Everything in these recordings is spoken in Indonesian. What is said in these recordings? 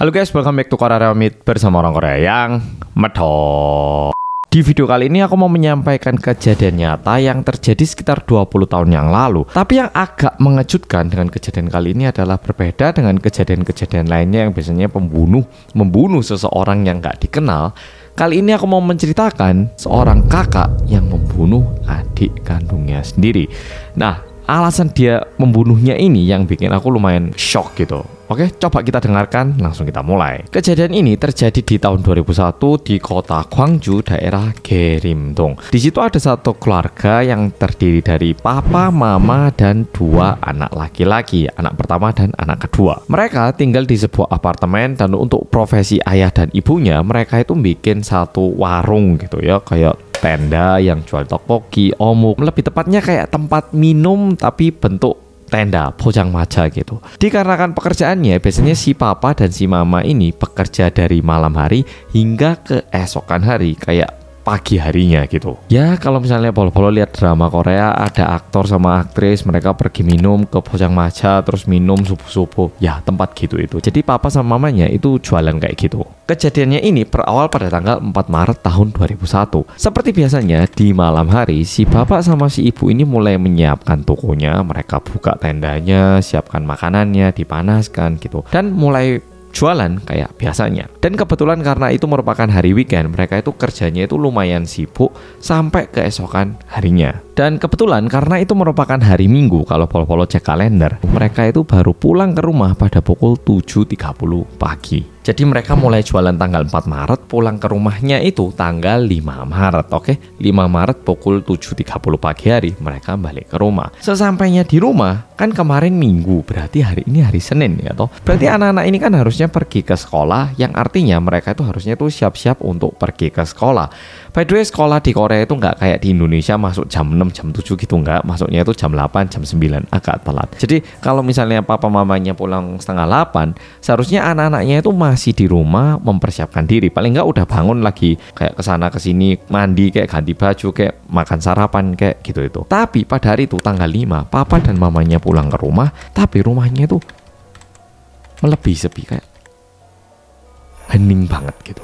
Halo guys, welcome back to Korea Meet bersama orang Korea yang medok. Di video kali ini aku mau menyampaikan kejadian nyata yang terjadi sekitar 20 tahun yang lalu. Tapi yang agak mengejutkan dengan kejadian kali ini adalah berbeda dengan kejadian-kejadian lainnya yang biasanya pembunuh membunuh seseorang yang gak dikenal. Kali ini aku mau menceritakan seorang kakak yang membunuh adik kandungnya sendiri. Nah, alasan dia membunuhnya ini yang bikin aku lumayan shock gitu Oke, coba kita dengarkan, langsung kita mulai. Kejadian ini terjadi di tahun 2001 di kota Gwangju, daerah Gerimdong. Di situ ada satu keluarga yang terdiri dari papa, mama, dan dua anak laki-laki, anak pertama dan anak kedua. Mereka tinggal di sebuah apartemen dan untuk profesi ayah dan ibunya, mereka itu bikin satu warung gitu ya, kayak tenda yang jual tokoki, omuk, lebih tepatnya kayak tempat minum tapi bentuk tenda pojang maja gitu. Dikarenakan pekerjaannya biasanya si papa dan si mama ini bekerja dari malam hari hingga keesokan hari kayak pagi harinya gitu. Ya kalau misalnya polo-polo lihat drama Korea ada aktor sama aktris mereka pergi minum ke Pojang Maja terus minum subuh-subuh. Ya tempat gitu itu. Jadi papa sama mamanya itu jualan kayak gitu. Kejadiannya ini berawal pada tanggal 4 Maret tahun 2001. Seperti biasanya di malam hari si bapak sama si ibu ini mulai menyiapkan tokonya, mereka buka tendanya, siapkan makanannya, dipanaskan gitu dan mulai jualan kayak biasanya. Dan kebetulan karena itu merupakan hari weekend, mereka itu kerjanya itu lumayan sibuk sampai keesokan harinya. Dan kebetulan karena itu merupakan hari Minggu kalau polo-polo cek kalender, mereka itu baru pulang ke rumah pada pukul 7.30 pagi. Jadi mereka mulai jualan tanggal 4 Maret, pulang ke rumahnya itu tanggal 5 Maret, oke? Okay? 5 Maret pukul 7.30 pagi hari mereka balik ke rumah. Sesampainya di rumah, kan kemarin Minggu, berarti hari ini hari Senin ya toh. Berarti anak-anak ini kan harusnya pergi ke sekolah yang artinya mereka itu harusnya tuh siap-siap untuk pergi ke sekolah. By the way, sekolah di Korea itu nggak kayak di Indonesia masuk jam 6, jam 7 gitu nggak. Masuknya itu jam 8, jam 9, agak telat. Jadi kalau misalnya papa mamanya pulang setengah 8, seharusnya anak-anaknya itu masuk masih di rumah mempersiapkan diri paling nggak udah bangun lagi kayak kesana kesini mandi kayak ganti baju kayak makan sarapan kayak gitu itu tapi pada hari itu tanggal 5 papa dan mamanya pulang ke rumah tapi rumahnya itu melebih sepi kayak hening banget gitu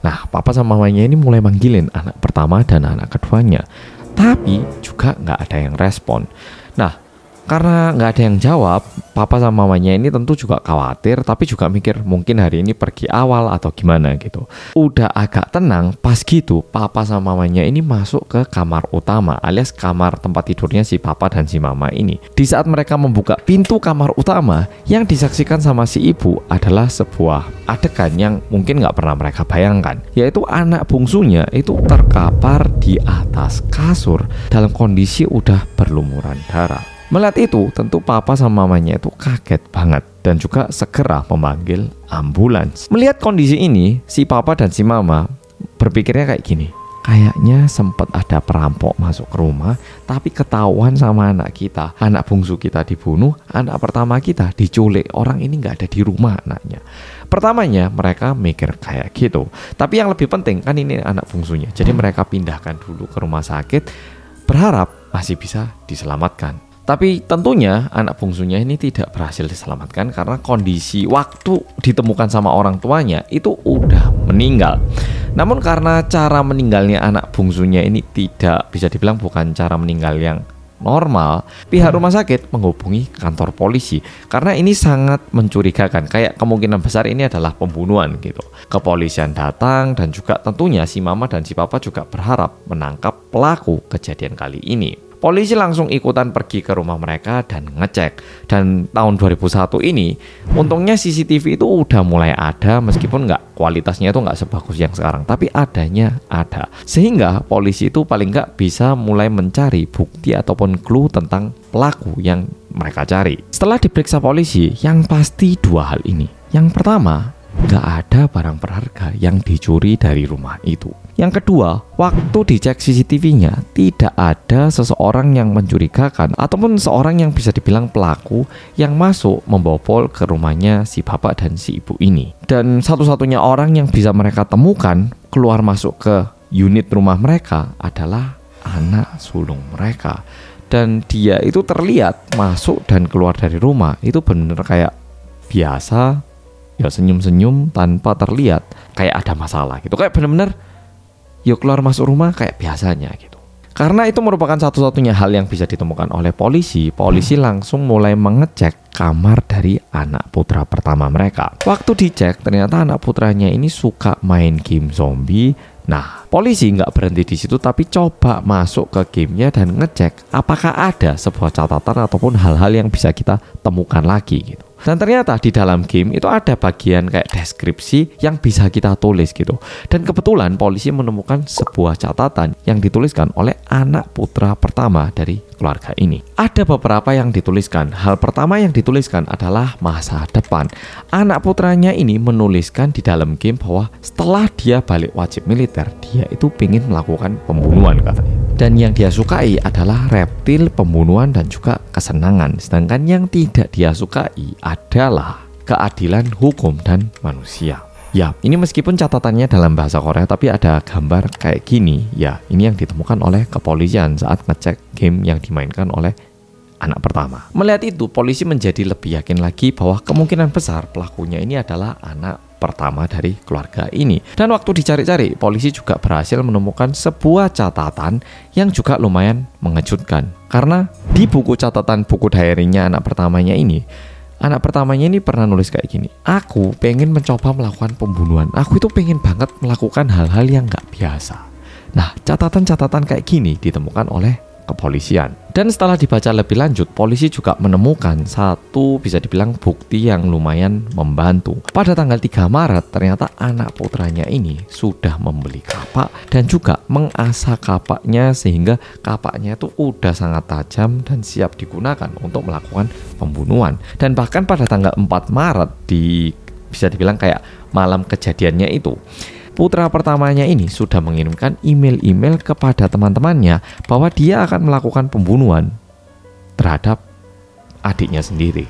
nah papa sama mamanya ini mulai manggilin anak pertama dan anak keduanya tapi juga nggak ada yang respon nah karena nggak ada yang jawab, papa sama mamanya ini tentu juga khawatir, tapi juga mikir mungkin hari ini pergi awal atau gimana gitu. Udah agak tenang, pas gitu papa sama mamanya ini masuk ke kamar utama alias kamar tempat tidurnya si papa dan si mama ini. Di saat mereka membuka pintu kamar utama, yang disaksikan sama si ibu adalah sebuah adegan yang mungkin nggak pernah mereka bayangkan, yaitu anak bungsunya itu terkapar di atas kasur dalam kondisi udah berlumuran darah. Melihat itu, tentu papa sama mamanya itu kaget banget dan juga segera memanggil ambulans. Melihat kondisi ini, si papa dan si mama berpikirnya kayak gini. Kayaknya sempat ada perampok masuk ke rumah, tapi ketahuan sama anak kita. Anak bungsu kita dibunuh, anak pertama kita diculik. Orang ini nggak ada di rumah anaknya. Pertamanya mereka mikir kayak gitu. Tapi yang lebih penting kan ini anak bungsunya. Jadi mereka pindahkan dulu ke rumah sakit, berharap masih bisa diselamatkan. Tapi tentunya anak bungsunya ini tidak berhasil diselamatkan karena kondisi waktu ditemukan sama orang tuanya itu udah meninggal. Namun karena cara meninggalnya anak bungsunya ini tidak bisa dibilang bukan cara meninggal yang normal, pihak hmm. rumah sakit menghubungi kantor polisi karena ini sangat mencurigakan. Kayak kemungkinan besar ini adalah pembunuhan gitu. Kepolisian datang dan juga tentunya si mama dan si papa juga berharap menangkap pelaku kejadian kali ini. Polisi langsung ikutan pergi ke rumah mereka dan ngecek. Dan tahun 2001 ini, untungnya CCTV itu udah mulai ada meskipun nggak kualitasnya itu nggak sebagus yang sekarang, tapi adanya ada. Sehingga polisi itu paling nggak bisa mulai mencari bukti ataupun clue tentang pelaku yang mereka cari. Setelah diperiksa polisi, yang pasti dua hal ini. Yang pertama, nggak ada barang berharga yang dicuri dari rumah itu. Yang kedua, waktu dicek CCTV-nya tidak ada seseorang yang mencurigakan ataupun seorang yang bisa dibilang pelaku yang masuk membopol ke rumahnya si bapak dan si ibu ini. Dan satu-satunya orang yang bisa mereka temukan keluar masuk ke unit rumah mereka adalah anak sulung mereka. Dan dia itu terlihat masuk dan keluar dari rumah itu benar kayak biasa ya senyum-senyum tanpa terlihat kayak ada masalah gitu kayak bener-bener yuk keluar masuk rumah kayak biasanya gitu. Karena itu merupakan satu-satunya hal yang bisa ditemukan oleh polisi, polisi hmm. langsung mulai mengecek kamar dari anak putra pertama mereka. Waktu dicek, ternyata anak putranya ini suka main game zombie. Nah, polisi nggak berhenti di situ, tapi coba masuk ke gamenya dan ngecek apakah ada sebuah catatan ataupun hal-hal yang bisa kita temukan lagi gitu. Dan ternyata di dalam game itu ada bagian kayak deskripsi yang bisa kita tulis gitu. Dan kebetulan polisi menemukan sebuah catatan yang dituliskan oleh anak putra pertama dari keluarga ini. Ada beberapa yang dituliskan. Hal pertama yang dituliskan adalah masa depan. Anak putranya ini menuliskan di dalam game bahwa setelah dia balik wajib militer, dia itu ingin melakukan pembunuhan katanya dan yang dia sukai adalah reptil, pembunuhan dan juga kesenangan. Sedangkan yang tidak dia sukai adalah keadilan hukum dan manusia. Ya, ini meskipun catatannya dalam bahasa Korea tapi ada gambar kayak gini. Ya, ini yang ditemukan oleh kepolisian saat ngecek game yang dimainkan oleh anak pertama. Melihat itu, polisi menjadi lebih yakin lagi bahwa kemungkinan besar pelakunya ini adalah anak pertama dari keluarga ini. Dan waktu dicari-cari, polisi juga berhasil menemukan sebuah catatan yang juga lumayan mengejutkan. Karena di buku catatan buku diary-nya anak pertamanya ini, anak pertamanya ini pernah nulis kayak gini. Aku pengen mencoba melakukan pembunuhan. Aku itu pengen banget melakukan hal-hal yang nggak biasa. Nah, catatan-catatan kayak gini ditemukan oleh kepolisian. Dan setelah dibaca lebih lanjut, polisi juga menemukan satu bisa dibilang bukti yang lumayan membantu. Pada tanggal 3 Maret, ternyata anak putranya ini sudah membeli kapak dan juga mengasah kapaknya sehingga kapaknya itu udah sangat tajam dan siap digunakan untuk melakukan pembunuhan. Dan bahkan pada tanggal 4 Maret di bisa dibilang kayak malam kejadiannya itu putra pertamanya ini sudah mengirimkan email-email kepada teman-temannya bahwa dia akan melakukan pembunuhan terhadap adiknya sendiri.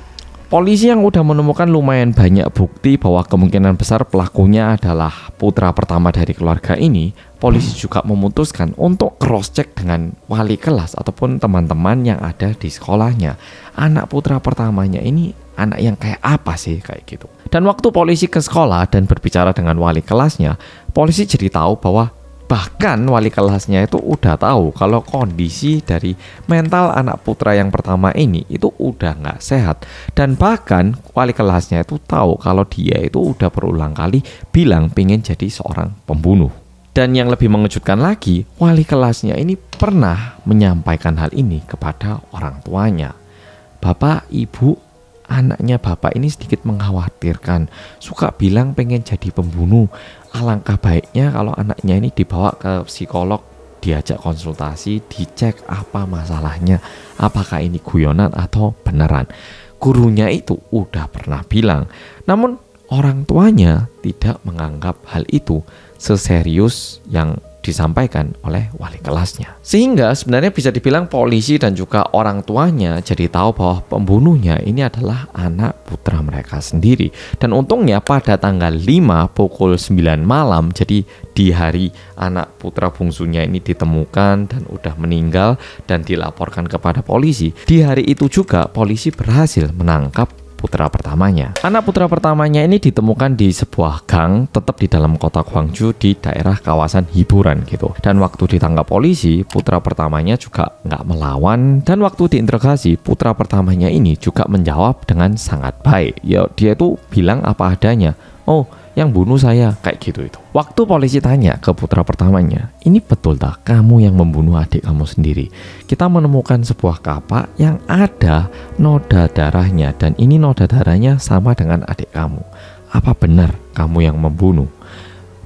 Polisi yang udah menemukan lumayan banyak bukti bahwa kemungkinan besar pelakunya adalah putra pertama dari keluarga ini. Polisi juga memutuskan untuk cross-check dengan wali kelas ataupun teman-teman yang ada di sekolahnya. Anak putra pertamanya ini anak yang kayak apa sih kayak gitu. Dan waktu polisi ke sekolah dan berbicara dengan wali kelasnya, polisi jadi tahu bahwa bahkan wali kelasnya itu udah tahu kalau kondisi dari mental anak putra yang pertama ini itu udah nggak sehat dan bahkan wali kelasnya itu tahu kalau dia itu udah berulang kali bilang pingin jadi seorang pembunuh dan yang lebih mengejutkan lagi wali kelasnya ini pernah menyampaikan hal ini kepada orang tuanya bapak ibu anaknya bapak ini sedikit mengkhawatirkan. Suka bilang pengen jadi pembunuh. Alangkah baiknya kalau anaknya ini dibawa ke psikolog, diajak konsultasi, dicek apa masalahnya, apakah ini guyonan atau beneran. Gurunya itu udah pernah bilang, namun orang tuanya tidak menganggap hal itu seserius yang disampaikan oleh wali kelasnya. Sehingga sebenarnya bisa dibilang polisi dan juga orang tuanya jadi tahu bahwa pembunuhnya ini adalah anak putra mereka sendiri. Dan untungnya pada tanggal 5 pukul 9 malam jadi di hari anak putra bungsunya ini ditemukan dan udah meninggal dan dilaporkan kepada polisi. Di hari itu juga polisi berhasil menangkap putra pertamanya. Anak putra pertamanya ini ditemukan di sebuah gang tetap di dalam kota Gwangju di daerah kawasan hiburan gitu. Dan waktu ditangkap polisi, putra pertamanya juga nggak melawan dan waktu diinterogasi, putra pertamanya ini juga menjawab dengan sangat baik. Ya dia itu bilang apa adanya oh yang bunuh saya kayak gitu itu. Waktu polisi tanya ke putra pertamanya, ini betul tak kamu yang membunuh adik kamu sendiri? Kita menemukan sebuah kapak yang ada noda darahnya dan ini noda darahnya sama dengan adik kamu. Apa benar kamu yang membunuh?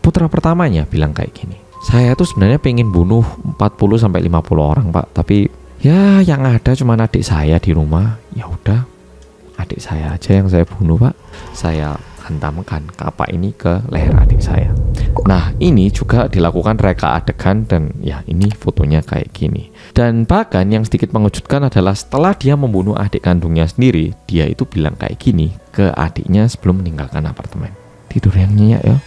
Putra pertamanya bilang kayak gini. Saya tuh sebenarnya pengen bunuh 40 sampai 50 orang, Pak, tapi ya yang ada cuma adik saya di rumah. Ya udah, adik saya aja yang saya bunuh, Pak. Saya hantamkan kapak ini ke leher adik saya. Nah, ini juga dilakukan reka adegan dan ya ini fotonya kayak gini. Dan bahkan yang sedikit mengejutkan adalah setelah dia membunuh adik kandungnya sendiri, dia itu bilang kayak gini ke adiknya sebelum meninggalkan apartemen. Tidur yang nyenyak ya.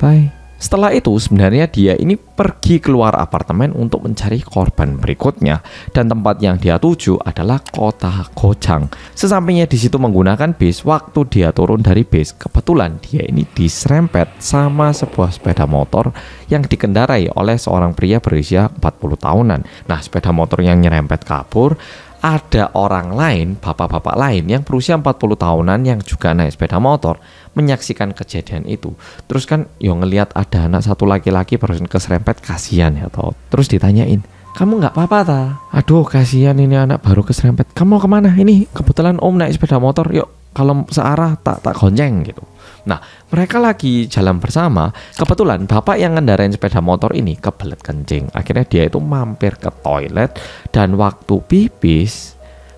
Bye. Setelah itu sebenarnya dia ini pergi keluar apartemen untuk mencari korban berikutnya dan tempat yang dia tuju adalah kota Gojang. Sesampainya di situ menggunakan bis, waktu dia turun dari bis kebetulan dia ini diserempet sama sebuah sepeda motor yang dikendarai oleh seorang pria berusia 40 tahunan. Nah, sepeda motor yang nyerempet kabur ada orang lain, bapak-bapak lain yang berusia 40 tahunan yang juga naik sepeda motor menyaksikan kejadian itu. Terus kan yo ngelihat ada anak satu laki-laki barusan keserempet kasihan ya toh. Terus ditanyain, kamu nggak apa-apa ta? Aduh kasihan ini anak baru keserempet. Kamu kemana? Ini kebetulan om naik sepeda motor, yuk kalau searah tak tak gonceng gitu. Nah, mereka lagi jalan bersama. Kebetulan bapak yang ngendarain sepeda motor ini kebelet kencing. Akhirnya dia itu mampir ke toilet dan waktu pipis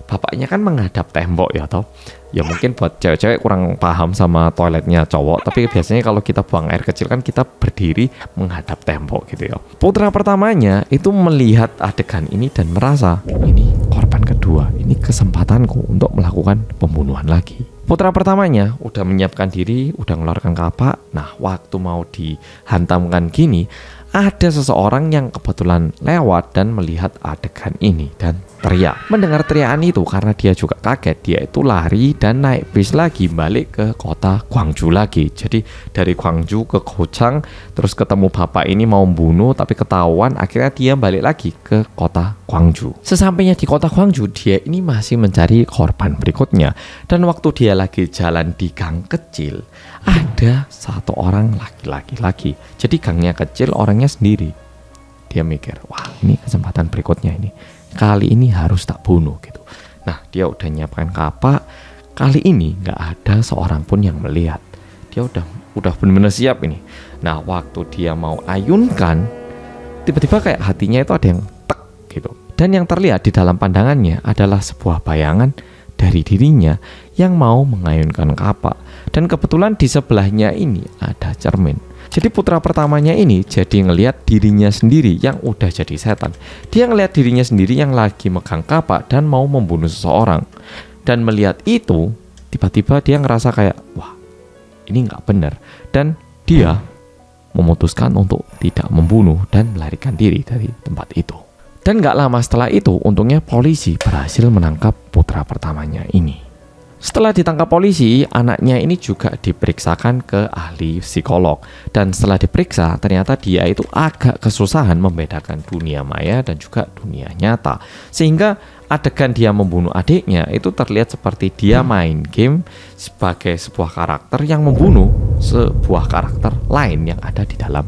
bapaknya kan menghadap tembok ya toh ya mungkin buat cewek-cewek kurang paham sama toiletnya cowok tapi biasanya kalau kita buang air kecil kan kita berdiri menghadap tembok gitu ya putra pertamanya itu melihat adegan ini dan merasa ini korban kedua ini kesempatanku untuk melakukan pembunuhan lagi Putra pertamanya udah menyiapkan diri, udah ngeluarkan kapak. Nah, waktu mau dihantamkan gini, ada seseorang yang kebetulan lewat dan melihat adegan ini dan teriak. Mendengar teriakan itu karena dia juga kaget, dia itu lari dan naik bis lagi balik ke kota Guangzhou lagi. Jadi dari Guangzhou ke Kochang terus ketemu bapak ini mau membunuh tapi ketahuan akhirnya dia balik lagi ke kota Guangzhou. Sesampainya di kota Guangzhou dia ini masih mencari korban berikutnya dan waktu dia lagi jalan di gang kecil ada satu orang laki-laki lagi. Jadi gangnya kecil orangnya sendiri. Dia mikir, wah ini kesempatan berikutnya ini kali ini harus tak bunuh gitu. Nah dia udah nyiapkan kapak, kali ini nggak ada seorang pun yang melihat. Dia udah udah benar-benar siap ini. Nah waktu dia mau ayunkan, tiba-tiba kayak hatinya itu ada yang tek gitu. Dan yang terlihat di dalam pandangannya adalah sebuah bayangan dari dirinya yang mau mengayunkan kapak. Dan kebetulan di sebelahnya ini ada cermin. Jadi putra pertamanya ini jadi ngelihat dirinya sendiri yang udah jadi setan. Dia ngelihat dirinya sendiri yang lagi megang kapak dan mau membunuh seseorang. Dan melihat itu, tiba-tiba dia ngerasa kayak, wah ini nggak bener. Dan dia memutuskan untuk tidak membunuh dan melarikan diri dari tempat itu. Dan nggak lama setelah itu, untungnya polisi berhasil menangkap putra pertamanya ini. Setelah ditangkap polisi, anaknya ini juga diperiksakan ke ahli psikolog. Dan setelah diperiksa, ternyata dia itu agak kesusahan membedakan dunia maya dan juga dunia nyata. Sehingga adegan dia membunuh adiknya itu terlihat seperti dia main game sebagai sebuah karakter yang membunuh sebuah karakter lain yang ada di dalam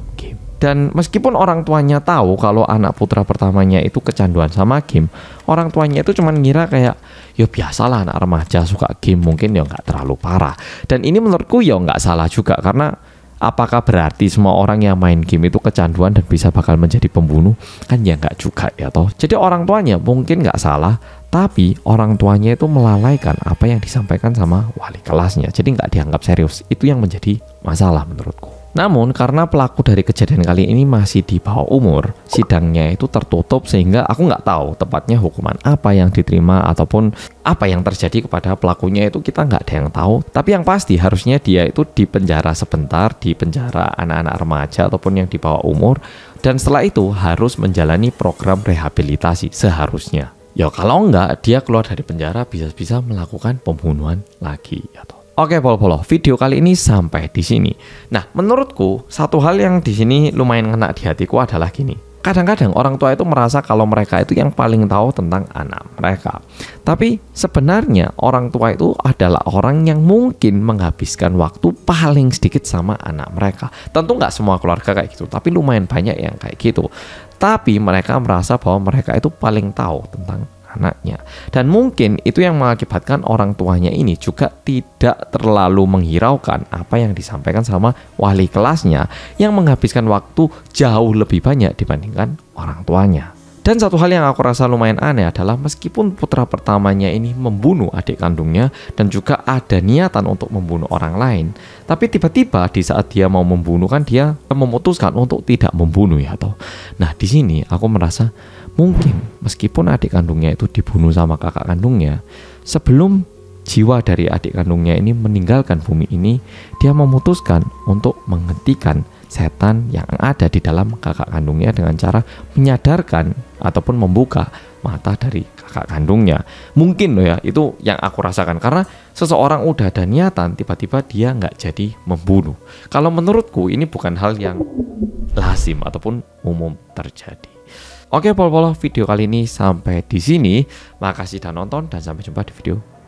dan meskipun orang tuanya tahu kalau anak putra pertamanya itu kecanduan sama game, orang tuanya itu cuman ngira kayak ya biasalah anak remaja suka game mungkin ya nggak terlalu parah. Dan ini menurutku ya nggak salah juga karena apakah berarti semua orang yang main game itu kecanduan dan bisa bakal menjadi pembunuh? Kan ya nggak juga ya toh. Jadi orang tuanya mungkin nggak salah, tapi orang tuanya itu melalaikan apa yang disampaikan sama wali kelasnya jadi nggak dianggap serius itu yang menjadi masalah menurutku namun karena pelaku dari kejadian kali ini masih di bawah umur, sidangnya itu tertutup sehingga aku nggak tahu tepatnya hukuman apa yang diterima ataupun apa yang terjadi kepada pelakunya itu kita nggak ada yang tahu. Tapi yang pasti harusnya dia itu di penjara sebentar, di penjara anak-anak remaja ataupun yang di bawah umur dan setelah itu harus menjalani program rehabilitasi seharusnya. Ya kalau nggak dia keluar dari penjara bisa-bisa melakukan pembunuhan lagi atau ya Oke Polo-Polo, video kali ini sampai di sini. Nah, menurutku satu hal yang di sini lumayan kena di hatiku adalah gini. Kadang-kadang orang tua itu merasa kalau mereka itu yang paling tahu tentang anak mereka. Tapi sebenarnya orang tua itu adalah orang yang mungkin menghabiskan waktu paling sedikit sama anak mereka. Tentu nggak semua keluarga kayak gitu, tapi lumayan banyak yang kayak gitu. Tapi mereka merasa bahwa mereka itu paling tahu tentang anaknya. Dan mungkin itu yang mengakibatkan orang tuanya ini juga tidak terlalu menghiraukan apa yang disampaikan sama wali kelasnya yang menghabiskan waktu jauh lebih banyak dibandingkan orang tuanya. Dan satu hal yang aku rasa lumayan aneh adalah meskipun putra pertamanya ini membunuh adik kandungnya dan juga ada niatan untuk membunuh orang lain, tapi tiba-tiba di saat dia mau membunuh kan dia memutuskan untuk tidak membunuh ya toh. Nah, di sini aku merasa Mungkin meskipun adik kandungnya itu dibunuh sama kakak kandungnya, sebelum jiwa dari adik kandungnya ini meninggalkan bumi ini, dia memutuskan untuk menghentikan setan yang ada di dalam kakak kandungnya dengan cara menyadarkan ataupun membuka mata dari kakak kandungnya. Mungkin loh ya, itu yang aku rasakan karena seseorang udah ada niatan tiba-tiba dia nggak jadi membunuh. Kalau menurutku ini bukan hal yang lazim ataupun umum terjadi. Oke Pol pol video kali ini sampai di sini. Makasih sudah nonton dan sampai jumpa di video